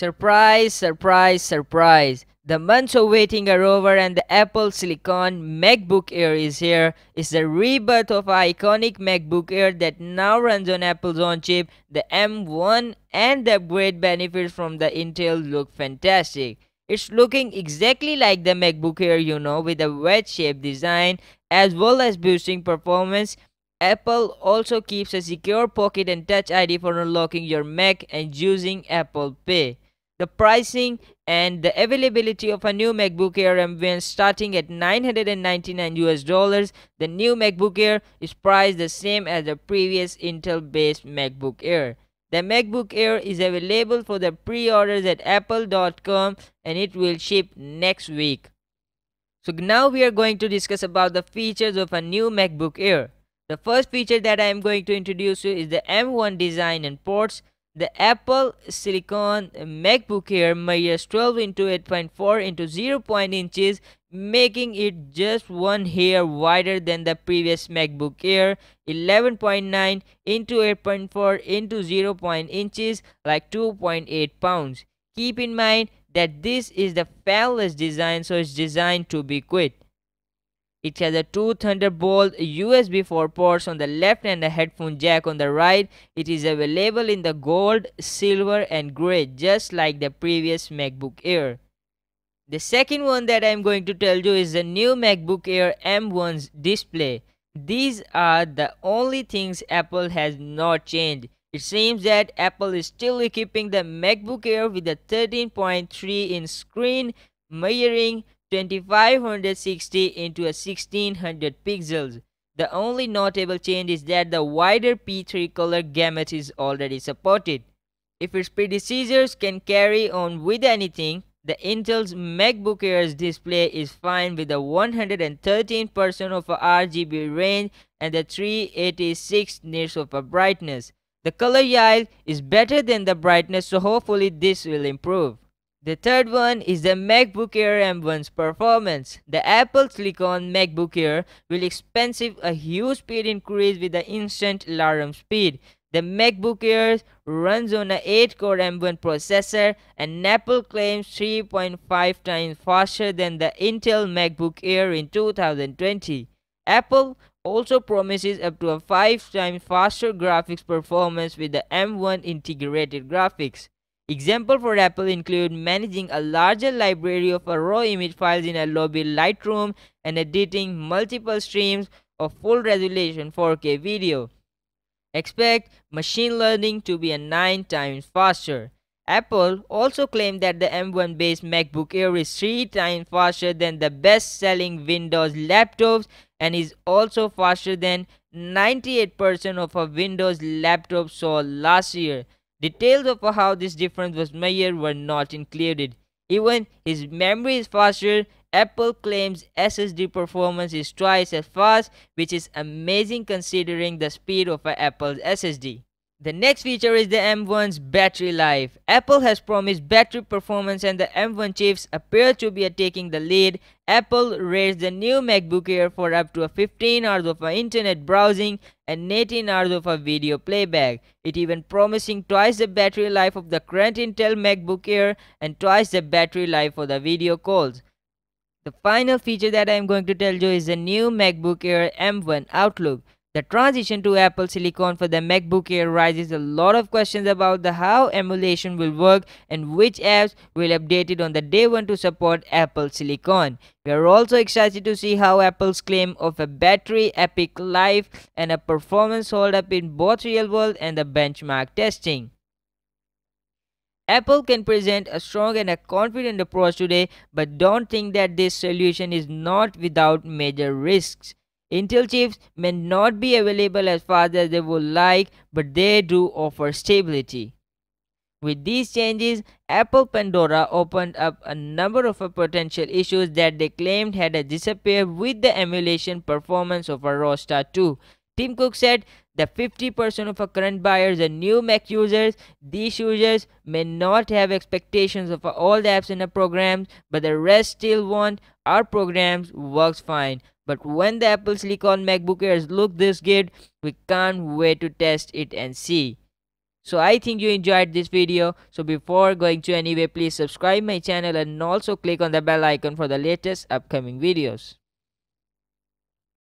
Surprise, surprise, surprise. The months of waiting are over and the Apple Silicon MacBook Air is here. It's the rebirth of iconic MacBook Air that now runs on Apple's own chip. The M1 and the upgrade benefits from the Intel look fantastic. It's looking exactly like the MacBook Air you know with a wedge-shaped design as well as boosting performance. Apple also keeps a secure pocket and Touch ID for unlocking your Mac and using Apple Pay. The pricing and the availability of a new MacBook Air M1 starting at 999 US dollars. The new MacBook Air is priced the same as the previous Intel-based MacBook Air. The MacBook Air is available for the pre-orders at apple.com and it will ship next week. So now we are going to discuss about the features of a new MacBook Air. The first feature that I am going to introduce you is the M1 design and ports. The Apple Silicon MacBook Air measures 12 into 8.4 into 0. inches, making it just one hair wider than the previous MacBook Air. 11.9 into 8.4 into 0. inches, like 2.8 pounds. Keep in mind that this is the fanless design, so it's designed to be quick. It has a two Thunderbolt USB 4 ports on the left and a headphone jack on the right. It is available in the gold, silver and grey just like the previous MacBook Air. The second one that I am going to tell you is the new MacBook Air M1's display. These are the only things Apple has not changed. It seems that Apple is still equipping the MacBook Air with a 13.3 inch screen, measuring 2560 into a 1600 pixels. The only notable change is that the wider P3 color gamut is already supported. If its predecessors can carry on with anything, the Intel's MacBook Air's display is fine with a 113% of a RGB range and the 386 nits of a brightness. The color yield is better than the brightness so hopefully this will improve. The third one is the MacBook Air M1's performance. The Apple Silicon MacBook Air will expensive a huge speed increase with the instant alarm speed. The MacBook Air runs on a 8-core M1 processor and Apple claims 3.5 times faster than the Intel MacBook Air in 2020. Apple also promises up to a 5 times faster graphics performance with the M1 integrated graphics. Example for Apple include managing a larger library of raw image files in Adobe Lightroom and editing multiple streams of full resolution 4K video. Expect machine learning to be a 9 times faster. Apple also claimed that the M1 based MacBook Air is 3 times faster than the best selling Windows laptops and is also faster than 98% of a Windows laptop sold last year. Details of how this difference was measured were not included. Even his memory is faster. Apple claims SSD performance is twice as fast, which is amazing considering the speed of an Apple's SSD. The next feature is the M1's battery life. Apple has promised battery performance and the M1 chips appear to be taking the lead. Apple raised the new MacBook Air for up to 15 hours of internet browsing and 18 hours of a video playback. It even promising twice the battery life of the current Intel MacBook Air and twice the battery life for the video calls. The final feature that I am going to tell you is the new MacBook Air M1 Outlook. The transition to Apple Silicon for the MacBook Air raises a lot of questions about the how emulation will work and which apps will update it on the day one to support Apple Silicon. We are also excited to see how Apple's claim of a battery epic life and a performance hold up in both real world and the benchmark testing. Apple can present a strong and a confident approach today, but don't think that this solution is not without major risks. Intel chips may not be available as fast as they would like, but they do offer stability. With these changes, Apple Pandora opened up a number of potential issues that they claimed had disappeared with the emulation performance of a ROStar 2. Tim Cook said, the 50% of our current buyers are new Mac users. These users may not have expectations of all the apps in our programs, but the rest still want our programs works fine. But when the Apple Silicon MacBook Airs look this good, we can't wait to test it and see. So I think you enjoyed this video. So before going to anyway, please subscribe my channel and also click on the bell icon for the latest upcoming videos.